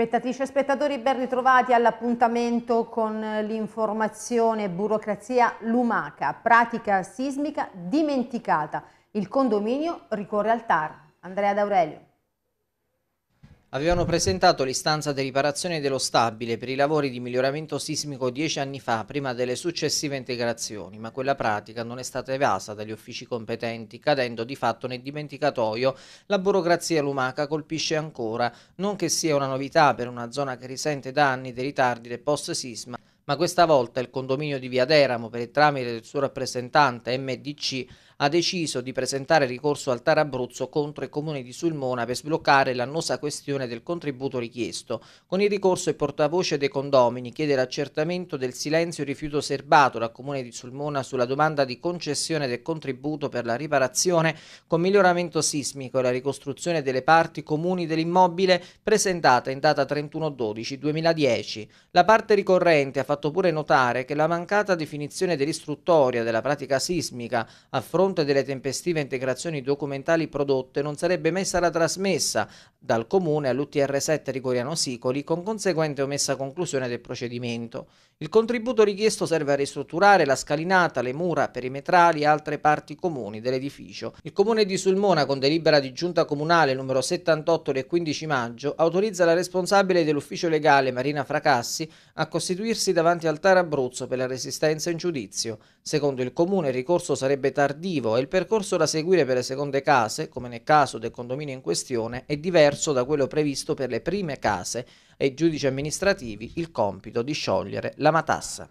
Spettatrici e spettatori, ben ritrovati all'appuntamento con l'informazione Burocrazia Lumaca, pratica sismica dimenticata. Il condominio ricorre al TAR. Andrea D'Aurelio avevano presentato l'istanza di riparazione dello stabile per i lavori di miglioramento sismico dieci anni fa, prima delle successive integrazioni, ma quella pratica non è stata evasa dagli uffici competenti, cadendo di fatto nel dimenticatoio. La burocrazia lumaca colpisce ancora, non che sia una novità per una zona che risente da anni dei ritardi del post-sisma, ma questa volta il condominio di Via Deramo, per il tramite del suo rappresentante MDC, ha deciso di presentare ricorso al TAR Abruzzo contro il comune di Sulmona per sbloccare l'annosa questione del contributo richiesto. Con il ricorso il portavoce dei condomini chiede l'accertamento del silenzio e rifiuto serbato dal comune di Sulmona sulla domanda di concessione del contributo per la riparazione con miglioramento sismico e la ricostruzione delle parti comuni dell'immobile presentata in data 31-12-2010. La parte ricorrente ha fatto pure notare che la mancata definizione dell'istruttoria della pratica sismica a fronte fronte delle tempestive integrazioni documentali prodotte, non sarebbe mai stata trasmessa dal Comune all'UTR7 Rigoriano Sicoli con conseguente omessa conclusione del procedimento. Il contributo richiesto serve a ristrutturare la scalinata, le mura perimetrali e altre parti comuni dell'edificio. Il comune di Sulmona, con delibera di giunta comunale numero 78 del 15 maggio, autorizza la responsabile dell'ufficio legale Marina Fracassi a costituirsi davanti al Tar Abruzzo per la resistenza in giudizio. Secondo il comune il ricorso sarebbe tardivo e il percorso da seguire per le seconde case, come nel caso del condominio in questione, è diverso da quello previsto per le prime case e i giudici amministrativi il compito di sciogliere la matassa.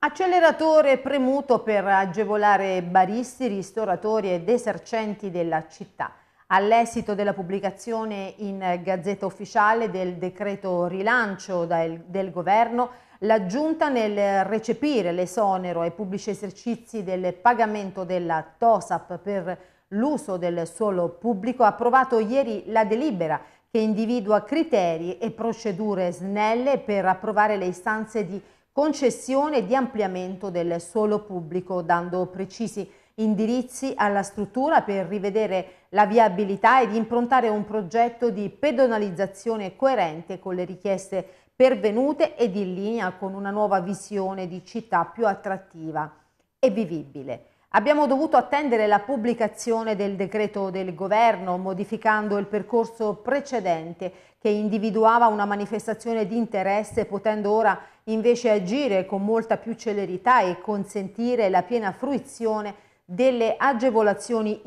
Acceleratore premuto per agevolare baristi, ristoratori ed esercenti della città. All'esito della pubblicazione in Gazzetta Ufficiale del decreto rilancio del governo, la Giunta nel recepire l'esonero ai pubblici esercizi del pagamento della TOSAP per l'uso del suolo pubblico ha approvato ieri la delibera che individua criteri e procedure snelle per approvare le istanze di concessione e di ampliamento del suolo pubblico, dando precisi indirizzi alla struttura per rivedere la viabilità ed improntare un progetto di pedonalizzazione coerente con le richieste pervenute ed in linea con una nuova visione di città più attrattiva e vivibile. Abbiamo dovuto attendere la pubblicazione del decreto del governo modificando il percorso precedente che individuava una manifestazione di interesse potendo ora invece agire con molta più celerità e consentire la piena fruizione delle agevolazioni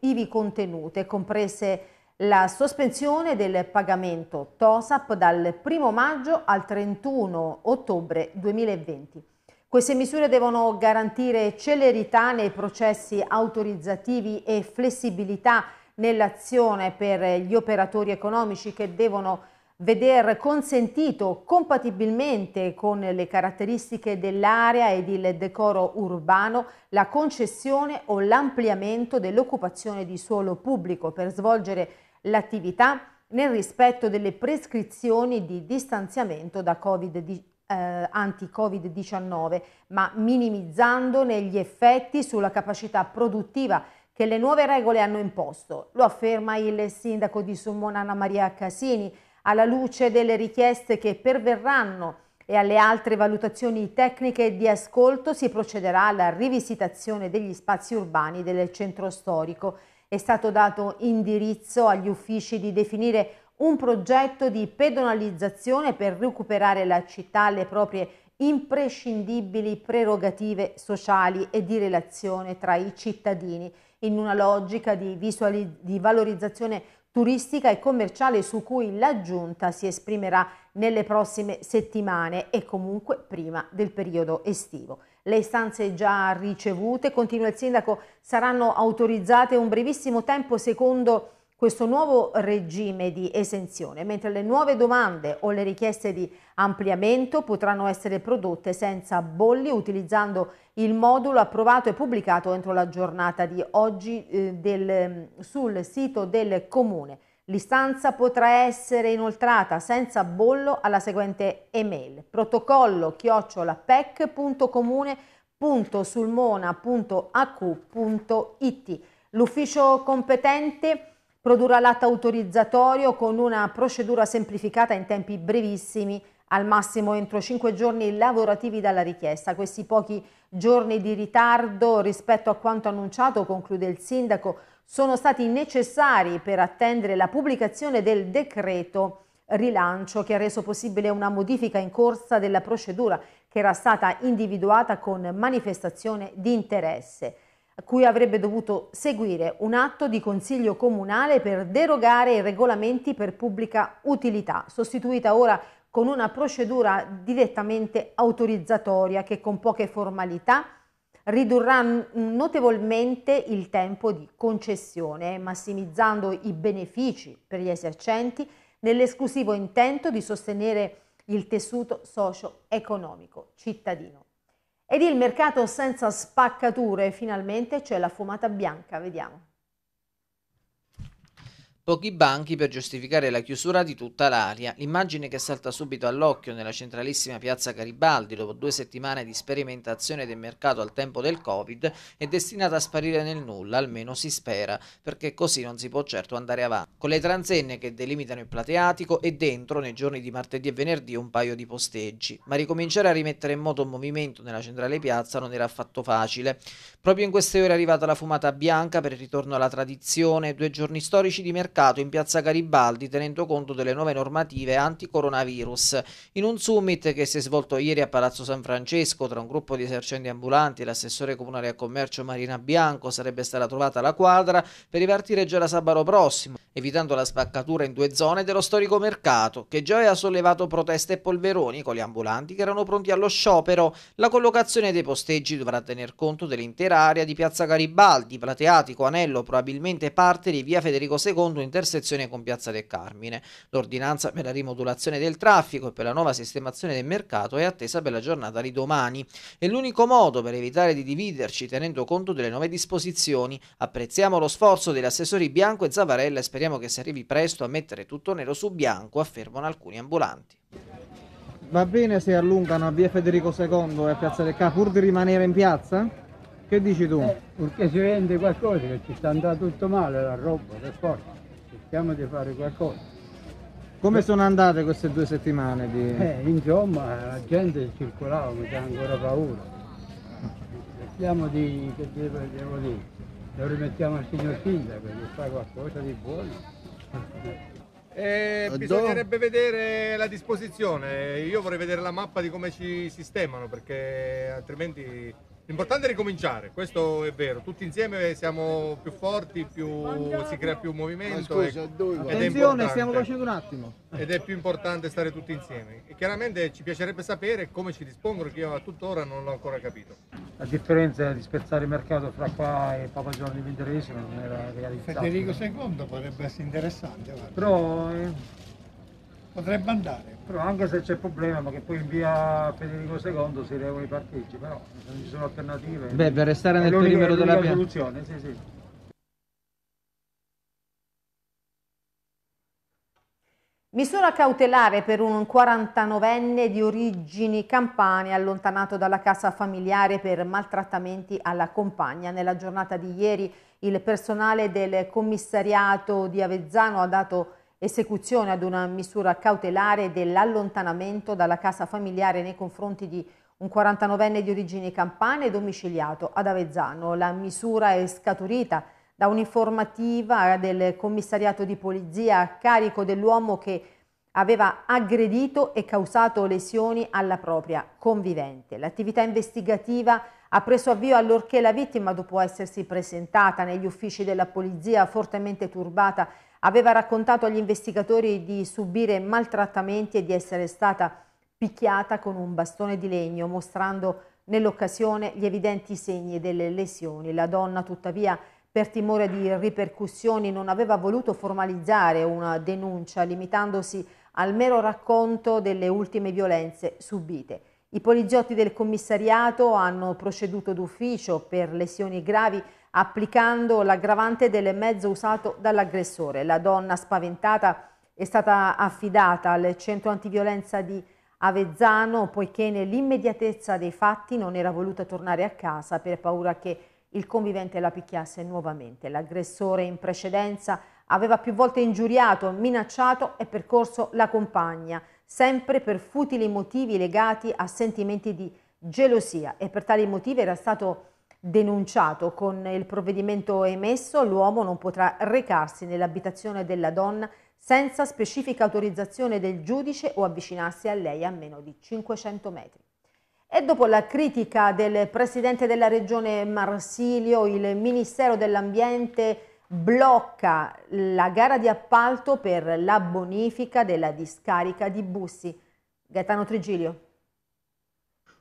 ivi, contenute, comprese la sospensione del pagamento TOSAP dal 1 maggio al 31 ottobre 2020. Queste misure devono garantire celerità nei processi autorizzativi e flessibilità nell'azione per gli operatori economici che devono veder consentito compatibilmente con le caratteristiche dell'area ed il decoro urbano la concessione o l'ampliamento dell'occupazione di suolo pubblico per svolgere l'attività nel rispetto delle prescrizioni di distanziamento da Covid-19 eh, anti-Covid-19, ma minimizzandone gli effetti sulla capacità produttiva che le nuove regole hanno imposto. Lo afferma il sindaco di Sulmona Anna Maria Casini alla luce delle richieste che perverranno e alle altre valutazioni tecniche di ascolto si procederà alla rivisitazione degli spazi urbani del centro storico. È stato dato indirizzo agli uffici di definire un progetto di pedonalizzazione per recuperare la città alle proprie imprescindibili prerogative sociali e di relazione tra i cittadini, in una logica di, di valorizzazione turistica e commerciale su cui la Giunta si esprimerà nelle prossime settimane e comunque prima del periodo estivo. Le istanze già ricevute, continua il Sindaco, saranno autorizzate un brevissimo tempo secondo questo nuovo regime di esenzione, mentre le nuove domande o le richieste di ampliamento potranno essere prodotte senza bolli utilizzando il modulo approvato e pubblicato entro la giornata di oggi eh, del, mm, sul sito del comune. L'istanza potrà essere inoltrata senza bollo alla seguente email protocollo chiocciolapec.comune.sulmona.ac.it. L'ufficio competente produrrà l'atto autorizzatorio con una procedura semplificata in tempi brevissimi al massimo entro 5 giorni lavorativi dalla richiesta. Questi pochi giorni di ritardo rispetto a quanto annunciato, conclude il sindaco, sono stati necessari per attendere la pubblicazione del decreto rilancio che ha reso possibile una modifica in corsa della procedura che era stata individuata con manifestazione di interesse cui avrebbe dovuto seguire un atto di consiglio comunale per derogare i regolamenti per pubblica utilità, sostituita ora con una procedura direttamente autorizzatoria che con poche formalità ridurrà notevolmente il tempo di concessione, massimizzando i benefici per gli esercenti nell'esclusivo intento di sostenere il tessuto socio-economico cittadino. Ed il mercato senza spaccature, finalmente c'è la fumata bianca, vediamo. Pochi banchi per giustificare la chiusura di tutta l'area. L'immagine che salta subito all'occhio nella centralissima piazza Garibaldi dopo due settimane di sperimentazione del mercato al tempo del Covid è destinata a sparire nel nulla, almeno si spera, perché così non si può certo andare avanti. Con le transenne che delimitano il plateatico e dentro, nei giorni di martedì e venerdì, un paio di posteggi. Ma ricominciare a rimettere in moto un movimento nella centrale piazza non era affatto facile. Proprio in queste ore è arrivata la fumata bianca per il ritorno alla tradizione, due giorni storici di mercato concertato in piazza Garibaldi tenendo conto delle nuove normative anti-coronavirus. In un summit che si è svolto ieri a Palazzo San Francesco tra un gruppo di esercenti ambulanti e l'assessore comunale a commercio Marina Bianco sarebbe stata trovata la quadra per ripartire già da sabato prossimo, evitando la spaccatura in due zone dello storico mercato, che già aveva sollevato proteste e polveroni con gli ambulanti che erano pronti allo sciopero. La collocazione dei posteggi dovrà tener conto dell'intera area di piazza Garibaldi, Plateatico, Anello, probabilmente parte di via Federico II intersezione con Piazza del Carmine. L'ordinanza per la rimodulazione del traffico e per la nuova sistemazione del mercato è attesa per la giornata di domani. È l'unico modo per evitare di dividerci tenendo conto delle nuove disposizioni. Apprezziamo lo sforzo degli assessori Bianco e Zavarella e speriamo che si arrivi presto a mettere tutto nero su bianco, affermano alcuni ambulanti. Va bene se allungano a via Federico II e a Piazza del Carmine pur di rimanere in piazza? Che dici tu? Eh, perché si vende qualcosa che ci sta andando tutto male la roba, per forza cerchiamo di fare qualcosa. Come sono andate queste due settimane? Di... Eh, insomma, la gente circolava, mi dà ancora paura. Cerchiamo di, che devo, devo dire, lo rimettiamo al signor sindaco che fa qualcosa di buono. Eh, bisognerebbe vedere la disposizione, io vorrei vedere la mappa di come ci sistemano perché altrimenti L'importante è ricominciare, questo è vero, tutti insieme siamo più forti, più, si crea più movimento. Scusa, ecco. e, Attenzione, stiamo facendo un attimo. Ed è più importante stare tutti insieme. E chiaramente ci piacerebbe sapere come ci dispongono, che io a tuttora non l'ho ancora capito. La differenza di spezzare il mercato fra qua e Papa Giovanni di Venterese non era realizzata. Federico II potrebbe essere interessante. Guarda. Però... Eh potrebbe andare. Però anche se c'è il problema che poi in via Federico II si levano i parcheggi, però non ci sono alternative. Beh, per restare nel perimetro della piazza. soluzione, sì, sì. Misura cautelare per un 49enne di origini campane allontanato dalla casa familiare per maltrattamenti alla compagna. Nella giornata di ieri il personale del commissariato di Avezzano ha dato esecuzione ad una misura cautelare dell'allontanamento dalla casa familiare nei confronti di un 49enne di origini campane domiciliato ad Avezzano. La misura è scaturita da un'informativa del commissariato di polizia a carico dell'uomo che aveva aggredito e causato lesioni alla propria convivente. L'attività investigativa ha preso avvio allorché la vittima, dopo essersi presentata negli uffici della polizia fortemente turbata Aveva raccontato agli investigatori di subire maltrattamenti e di essere stata picchiata con un bastone di legno, mostrando nell'occasione gli evidenti segni delle lesioni. La donna, tuttavia, per timore di ripercussioni, non aveva voluto formalizzare una denuncia, limitandosi al mero racconto delle ultime violenze subite. I poliziotti del commissariato hanno proceduto d'ufficio per lesioni gravi applicando l'aggravante del mezzo usato dall'aggressore. La donna spaventata è stata affidata al centro antiviolenza di Avezzano poiché nell'immediatezza dei fatti non era voluta tornare a casa per paura che il convivente la picchiasse nuovamente. L'aggressore in precedenza aveva più volte ingiuriato, minacciato e percorso la compagna, sempre per futili motivi legati a sentimenti di gelosia e per tali motivi era stato denunciato. Con il provvedimento emesso l'uomo non potrà recarsi nell'abitazione della donna senza specifica autorizzazione del giudice o avvicinarsi a lei a meno di 500 metri. E dopo la critica del presidente della regione Marsilio, il Ministero dell'Ambiente blocca la gara di appalto per la bonifica della discarica di Bussi. Gaetano Trigilio.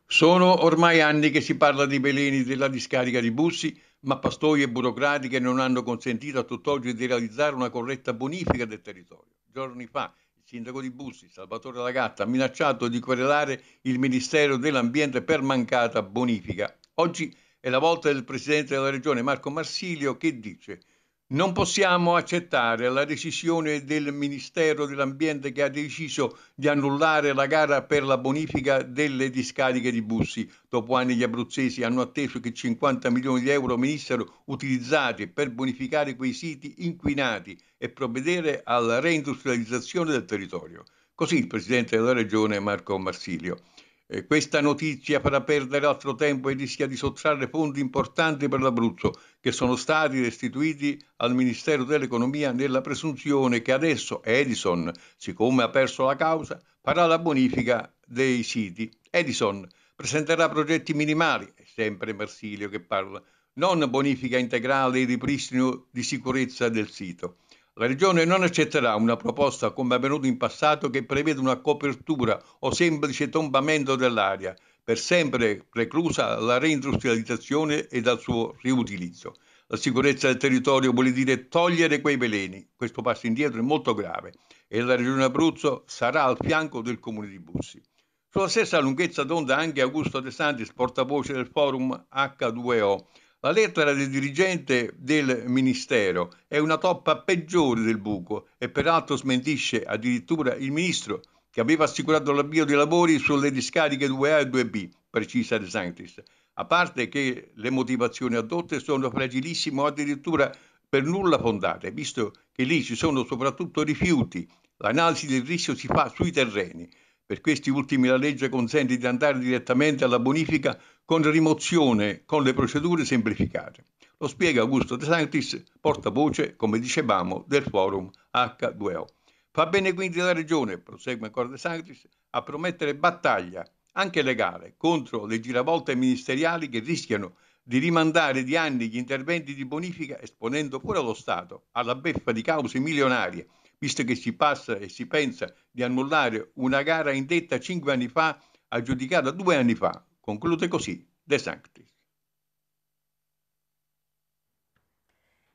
Sono ormai anni che si parla di veleni della discarica di Bussi, ma pastoie burocratiche non hanno consentito a tutt'oggi di realizzare una corretta bonifica del territorio. Giorni fa il sindaco di Bussi, Salvatore Lagatta, ha minacciato di querelare il Ministero dell'Ambiente per mancata bonifica. Oggi è la volta del Presidente della Regione Marco Marsilio che dice non possiamo accettare la decisione del Ministero dell'Ambiente che ha deciso di annullare la gara per la bonifica delle discariche di Bussi. Dopo anni gli abruzzesi hanno atteso che 50 milioni di euro venissero utilizzati per bonificare quei siti inquinati e provvedere alla reindustrializzazione del territorio. Così il Presidente della Regione Marco Marsilio. Eh, questa notizia farà perdere altro tempo e rischia di sottrarre fondi importanti per l'Abruzzo, che sono stati restituiti al Ministero dell'Economia nella presunzione che adesso Edison, siccome ha perso la causa, farà la bonifica dei siti. Edison presenterà progetti minimali, è sempre Marsilio che parla, non bonifica integrale e ripristino di sicurezza del sito. La Regione non accetterà una proposta, come avvenuto in passato, che prevede una copertura o semplice tombamento dell'aria, per sempre preclusa alla reindustrializzazione e dal suo riutilizzo. La sicurezza del territorio vuol dire togliere quei veleni. Questo passo indietro è molto grave e la Regione Abruzzo sarà al fianco del Comune di Bussi. Sulla stessa lunghezza d'onda anche Augusto De Santis, portavoce del forum H2O, la lettera del dirigente del Ministero è una toppa peggiore del buco e peraltro smentisce addirittura il Ministro che aveva assicurato l'avvio dei lavori sulle discariche 2A e 2B, precisa De Sanctis. A parte che le motivazioni adotte sono fragilissime o addirittura per nulla fondate, visto che lì ci sono soprattutto rifiuti. L'analisi del rischio si fa sui terreni. Per questi ultimi la legge consente di andare direttamente alla bonifica con rimozione con le procedure semplificate. Lo spiega Augusto De Santis, portavoce, come dicevamo, del forum H2O. Fa bene quindi la Regione, prosegue ancora De Santis, a promettere battaglia, anche legale, contro le giravolte ministeriali che rischiano di rimandare di anni gli interventi di bonifica esponendo pure lo Stato alla beffa di cause milionarie, visto che si passa e si pensa di annullare una gara indetta cinque anni fa, aggiudicata due anni fa, Conclude così De Sanctis.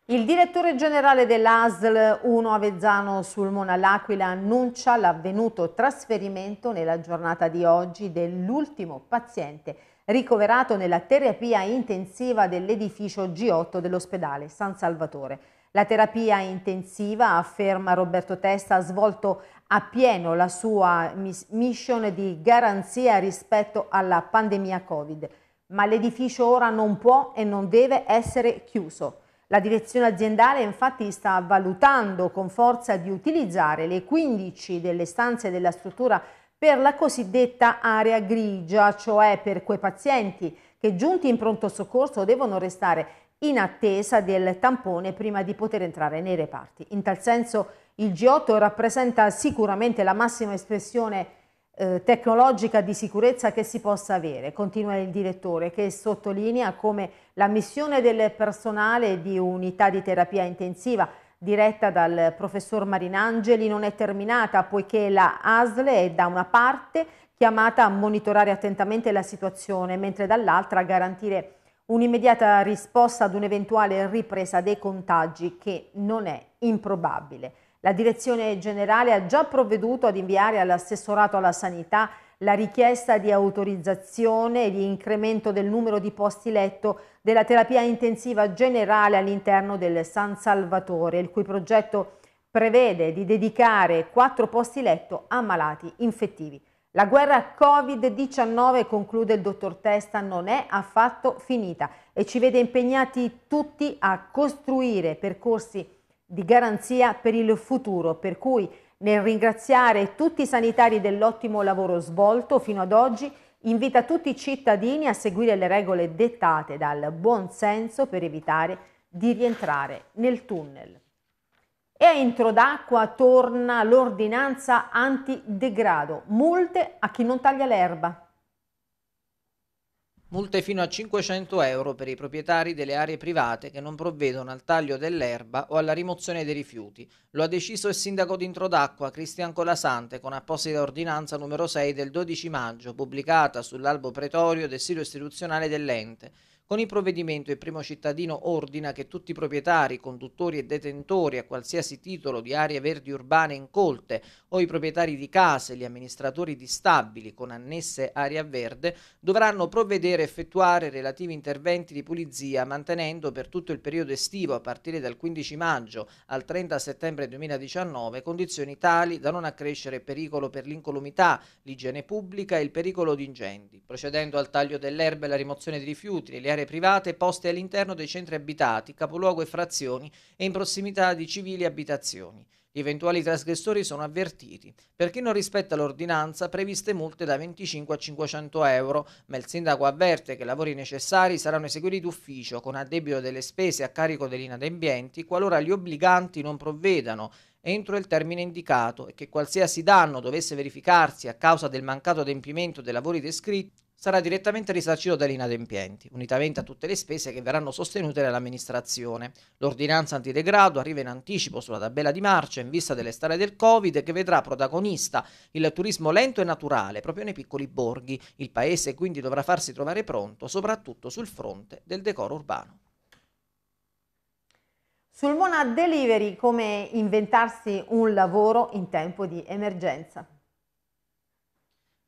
Il direttore generale dell'ASL 1 Avezzano sul Mona L'Aquila annuncia l'avvenuto trasferimento nella giornata di oggi dell'ultimo paziente ricoverato nella terapia intensiva dell'edificio G8 dell'ospedale San Salvatore. La terapia intensiva, afferma Roberto Testa, ha svolto appieno la sua mission di garanzia rispetto alla pandemia Covid, ma l'edificio ora non può e non deve essere chiuso. La direzione aziendale infatti sta valutando con forza di utilizzare le 15 delle stanze della struttura per la cosiddetta area grigia, cioè per quei pazienti che giunti in pronto soccorso devono restare in attesa del tampone prima di poter entrare nei reparti. In tal senso il G8 rappresenta sicuramente la massima espressione eh, tecnologica di sicurezza che si possa avere, continua il direttore, che sottolinea come la missione del personale di unità di terapia intensiva diretta dal professor Marinangeli non è terminata poiché la ASLE è da una parte chiamata a monitorare attentamente la situazione, mentre dall'altra a garantire un'immediata risposta ad un'eventuale ripresa dei contagi che non è improbabile. La direzione generale ha già provveduto ad inviare all'assessorato alla sanità la richiesta di autorizzazione e di incremento del numero di posti letto della terapia intensiva generale all'interno del San Salvatore, il cui progetto prevede di dedicare quattro posti letto a malati infettivi. La guerra Covid-19, conclude il dottor Testa, non è affatto finita e ci vede impegnati tutti a costruire percorsi di garanzia per il futuro, per cui nel ringraziare tutti i sanitari dell'ottimo lavoro svolto fino ad oggi, invita tutti i cittadini a seguire le regole dettate dal buon senso per evitare di rientrare nel tunnel. E a Entrodacqua torna l'ordinanza antidegrado, multe a chi non taglia l'erba. Multe fino a 500 euro per i proprietari delle aree private che non provvedono al taglio dell'erba o alla rimozione dei rifiuti. Lo ha deciso il sindaco di Introdacqua, Cristian Colasante, con apposita ordinanza numero 6 del 12 maggio, pubblicata sull'albo pretorio del sito istituzionale dell'ente. Con il provvedimento il primo cittadino ordina che tutti i proprietari, conduttori e detentori a qualsiasi titolo di aree verdi urbane incolte o i proprietari di case, gli amministratori di stabili con annesse area verde dovranno provvedere a effettuare relativi interventi di pulizia mantenendo per tutto il periodo estivo a partire dal 15 maggio al 30 settembre 2019 condizioni tali da non accrescere pericolo per l'incolumità, l'igiene pubblica e il pericolo di incendi. Procedendo al taglio dell'erba e la rimozione di rifiuti nelle aree aree private poste all'interno dei centri abitati, capoluogo e frazioni e in prossimità di civili abitazioni. Gli eventuali trasgressori sono avvertiti. Per chi non rispetta l'ordinanza, previste multe da 25 a 500 euro, ma il sindaco avverte che i lavori necessari saranno eseguiti d'ufficio con addebito delle spese a carico degli inadempienti qualora gli obbliganti non provvedano entro il termine indicato e che qualsiasi danno dovesse verificarsi a causa del mancato adempimento dei lavori descritti sarà direttamente risarcito dagli inadempienti, unitamente a tutte le spese che verranno sostenute dall'amministrazione. L'ordinanza antidegrado arriva in anticipo sulla tabella di marcia in vista dell'estate del Covid che vedrà protagonista il turismo lento e naturale proprio nei piccoli borghi. Il paese quindi dovrà farsi trovare pronto, soprattutto sul fronte del decoro urbano. Sul Mona Delivery come inventarsi un lavoro in tempo di emergenza.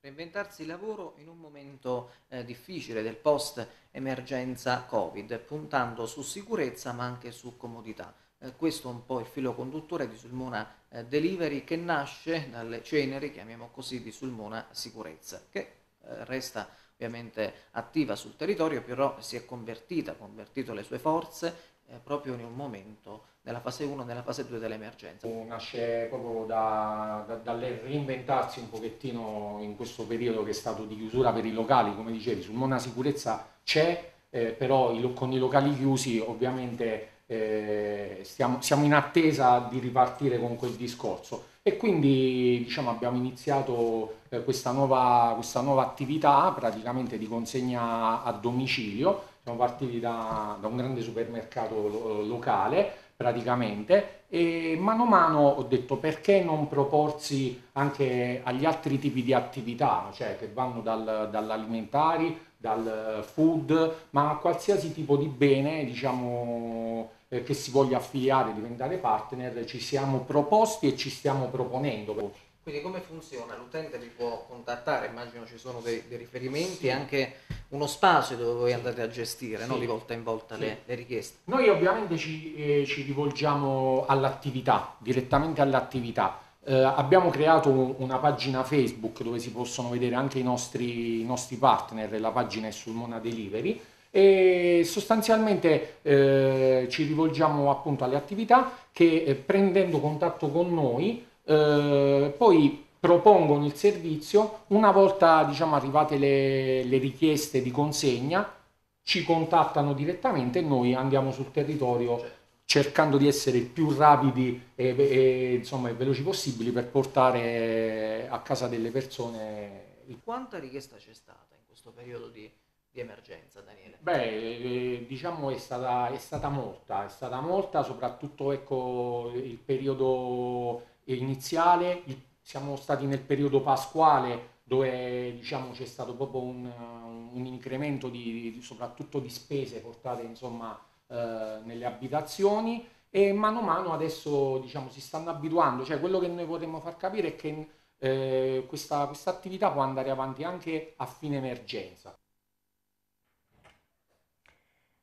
Reinventarsi il lavoro in un momento eh, difficile del post-emergenza Covid, puntando su sicurezza ma anche su comodità. Eh, questo è un po' il filo conduttore di Sulmona eh, Delivery che nasce dalle ceneri, chiamiamo così, di Sulmona Sicurezza, che eh, resta ovviamente attiva sul territorio, però si è convertita, ha convertito le sue forze eh, proprio in un momento nella fase 1 e nella fase 2 dell'emergenza. Nasce proprio da, da, dal reinventarsi un pochettino in questo periodo che è stato di chiusura per i locali, come dicevi, sul Mona Sicurezza c'è, eh, però i, con i locali chiusi ovviamente eh, stiamo, siamo in attesa di ripartire con quel discorso e quindi diciamo, abbiamo iniziato eh, questa, nuova, questa nuova attività praticamente di consegna a domicilio, siamo partiti da, da un grande supermercato lo, locale praticamente e mano a mano ho detto perché non proporsi anche agli altri tipi di attività, cioè che vanno dal, dall'alimentari, dal food, ma a qualsiasi tipo di bene, diciamo, eh, che si voglia affiliare, diventare partner, ci siamo proposti e ci stiamo proponendo. Quindi come funziona? L'utente vi può contattare, immagino ci sono dei, dei riferimenti sì. e anche uno spazio dove voi andate a gestire sì. no? di volta in volta sì. le, le, richieste. Noi ovviamente ci, eh, ci rivolgiamo all'attività, direttamente all'attività. Eh, abbiamo creato una pagina Facebook dove si possono vedere anche i nostri, i nostri partner, la pagina è sul Mona Delivery e sostanzialmente eh, ci rivolgiamo appunto alle attività che eh, prendendo contatto con noi eh, poi propongono il servizio, una volta diciamo, arrivate le, le richieste di consegna ci contattano direttamente e noi andiamo sul territorio cercando di essere il più rapidi e, e insomma, veloci possibili per portare a casa delle persone. Quanta richiesta c'è stata in questo periodo di, di emergenza, Daniele? Beh, eh, diciamo è stata, è stata molta, è stata molta soprattutto ecco, il periodo iniziale, siamo stati nel periodo pasquale dove diciamo, c'è stato proprio un, eh, un incremento di, di, soprattutto di spese portate insomma, eh, nelle abitazioni e mano a mano adesso diciamo, si stanno abituando, cioè quello che noi vorremmo far capire è che eh, questa, questa attività può andare avanti anche a fine emergenza.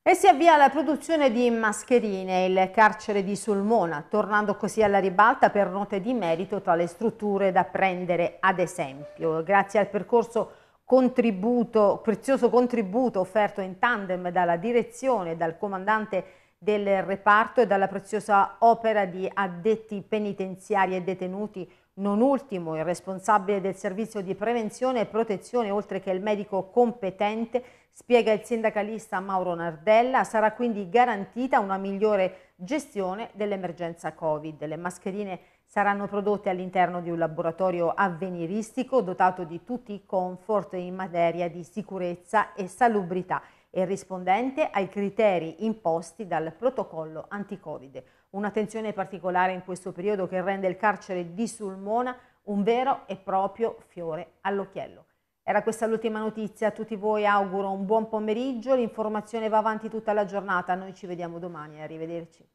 E si avvia la produzione di mascherine, il carcere di Sulmona, tornando così alla ribalta per note di merito tra le strutture da prendere ad esempio. Grazie al percorso contributo, prezioso contributo offerto in tandem dalla direzione, dal comandante del reparto e dalla preziosa opera di addetti penitenziari e detenuti non ultimo il responsabile del servizio di prevenzione e protezione, oltre che il medico competente, spiega il sindacalista Mauro Nardella, sarà quindi garantita una migliore gestione dell'emergenza Covid. Le mascherine saranno prodotte all'interno di un laboratorio avveniristico dotato di tutti i comfort in materia di sicurezza e salubrità e rispondente ai criteri imposti dal protocollo anti-Covid. Un'attenzione particolare in questo periodo che rende il carcere di Sulmona un vero e proprio fiore all'occhiello. Era questa l'ultima notizia, a tutti voi auguro un buon pomeriggio, l'informazione va avanti tutta la giornata, noi ci vediamo domani, arrivederci.